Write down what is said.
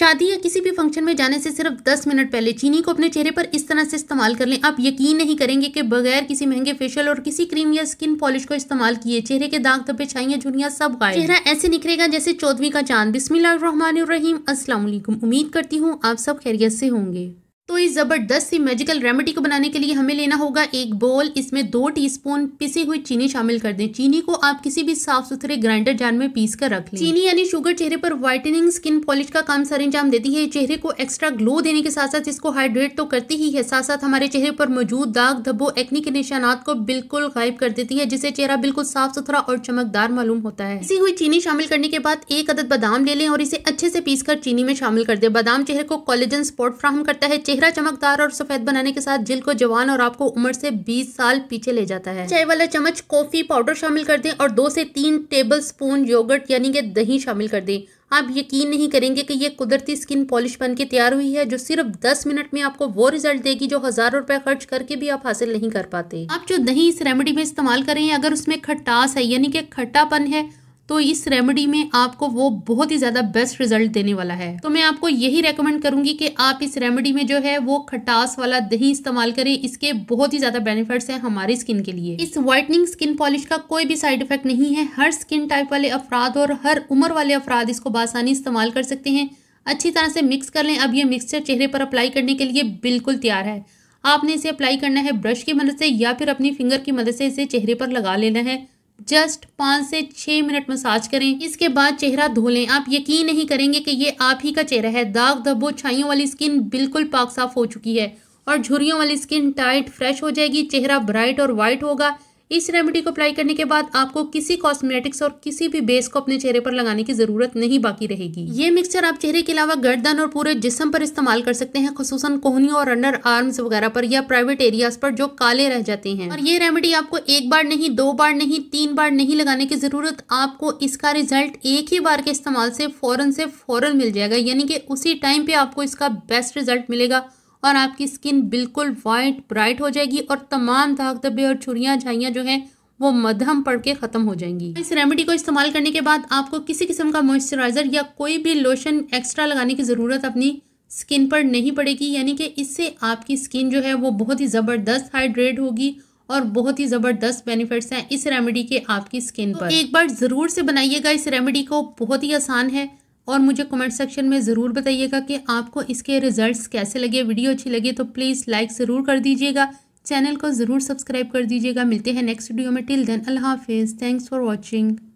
शादी या किसी भी फंक्शन में जाने से सिर्फ 10 मिनट पहले चीनी को अपने चेहरे पर इस तरह से इस्तेमाल कर लें आप यकीन नहीं करेंगे कि बगैर किसी महंगे फेशियल और किसी क्रीम या स्किन पॉलिश को इस्तेमाल किए चेहरे के दाग धब्बे छाइया झुनिया सब गायब चेहरा ऐसे निखरेगा जैसे चौदवी का चांद बिस्मिल्लाम उम्मीद करती हूँ आप सब खैरियत से होंगे तो इस ज़बरदस्त सी मैजिकल रेमेडी को बनाने के लिए हमें लेना होगा एक बोल इसमें दो टीस्पून पिसी हुई चीनी शामिल कर दें चीनी को आप किसी भी साफ सुथरे ग्राइंडर जार में पीस कर रख लें चीनी यानी शुगर चेहरे पर व्हाइटनिंग स्किन पॉलिश का काम सर अंजाम देती है चेहरे को एक्स्ट्रा ग्लो देने के साथ साथ इसको हाइड्रेट तो करती ही है साथ साथ हमारे चेहरे पर मौजूद दाग धब्बो एक्नी के निशानात को बिल्कुल गायब कर देती है जिससे चेहरा बिल्कुल साफ सुथरा और चमकदार मालूम होता है पिसी हुई चीनी शामिल करने के बाद एक अदद बादाम ले लें और इसे अच्छे से पीस चीनी में शामिल कर दे बादाम चेहरे को कॉलेजन स्पॉट फ्राहम करता है चेहरे चेहरा चमकदार और सफेद बनाने के साथ जिल को जवान और आपको उम्र से 20 साल पीछे ले जाता है चाय वाला चम्मच कॉफी पाउडर शामिल कर दें और दो से तीन टेबल स्पून योगर्ट यानी कि दही शामिल कर दें आप यकीन नहीं करेंगे कि ये कुदरती स्किन पॉलिश बन के तैयार हुई है जो सिर्फ 10 मिनट में आपको वो रिजल्ट देगी जो हज़ारों रुपए खर्च करके भी आप हासिल नहीं कर पाते आप जो दही इस रेमेडी में इस्तेमाल करें अगर उसमें खटास है यानी कि खट्टापन है तो इस रेमेडी में आपको वो बहुत ही ज़्यादा बेस्ट रिजल्ट देने वाला है तो मैं आपको यही रेकमेंड करूँगी कि आप इस रेमेडी में जो है वो खटास वाला दही इस्तेमाल करें इसके बहुत ही ज़्यादा बेनिफिट्स हैं हमारी स्किन के लिए इस व्हाइटनिंग स्किन पॉलिश का कोई भी साइड इफेक्ट नहीं है हर स्किन टाइप वाले अफराद और हर उम्र वाले अफराद इसको बासानी इस्तेमाल कर सकते हैं अच्छी तरह से मिक्स कर लें अब ये मिक्सचर चेहरे पर अप्लाई करने के लिए बिल्कुल तैयार है आपने इसे अप्लाई करना है ब्रश की मदद से या फिर अपनी फिंगर की मदद से इसे चेहरे पर लगा लेना है जस्ट पाँच से छः मिनट मसाज करें इसके बाद चेहरा धो लें आप यकीन नहीं करेंगे कि ये आप ही का चेहरा है दाग धब्बो छाइयों वाली स्किन बिल्कुल पाक साफ हो चुकी है और झुरियों वाली स्किन टाइट फ्रेश हो जाएगी चेहरा ब्राइट और वाइट होगा इस रेमेडी को अप्लाई करने के बाद आपको किसी कॉस्मेटिक्स और किसी भी बेस को अपने चेहरे पर लगाने की जरूरत नहीं बाकी रहेगी ये मिक्सचर आप चेहरे के अलावा गर्दन और पूरे जिसम पर इस्तेमाल कर सकते हैं खसूस कोहनी और अंडर आर्म्स वगैरह पर या प्राइवेट एरियाज पर जो काले रह जाते हैं और ये रेमेडी आपको एक बार नहीं दो बार नहीं तीन बार नहीं लगाने की जरूरत आपको इसका रिजल्ट एक ही बार के इस्तेमाल से फौरन से फौरन मिल जाएगा यानी कि उसी टाइम पे आपको इसका बेस्ट रिजल्ट मिलेगा और आपकी स्किन बिल्कुल वाइट ब्राइट हो जाएगी और तमाम दाग धब्बे और छुरियाँ झाइयाँ जो हैं वो मध्यम पड़ के ख़त्म हो जाएंगी इस रेमेडी को इस्तेमाल करने के बाद आपको किसी किस्म का मॉइस्चराइज़र या कोई भी लोशन एक्स्ट्रा लगाने की ज़रूरत अपनी स्किन पर नहीं पड़ेगी यानी कि इससे आपकी स्किन जो है वो बहुत ही ज़बरदस्त हाइड्रेट होगी और बहुत ही ज़बरदस्त बेनिफिट्स हैं इस रेमेडी के आपकी स्किन पर तो एक बार ज़रूर से बनाइएगा इस रेमेडी को बहुत ही आसान है और मुझे कमेंट सेक्शन में ज़रूर बताइएगा कि आपको इसके रिज़ल्ट्स कैसे लगे वीडियो अच्छी लगे तो प्लीज़ लाइक ज़रूर कर दीजिएगा चैनल को ज़रूर सब्सक्राइब कर दीजिएगा मिलते हैं नेक्स्ट वीडियो में टिल देन अल्लाह हाफिज़ थैंक्स फॉर वॉचिंग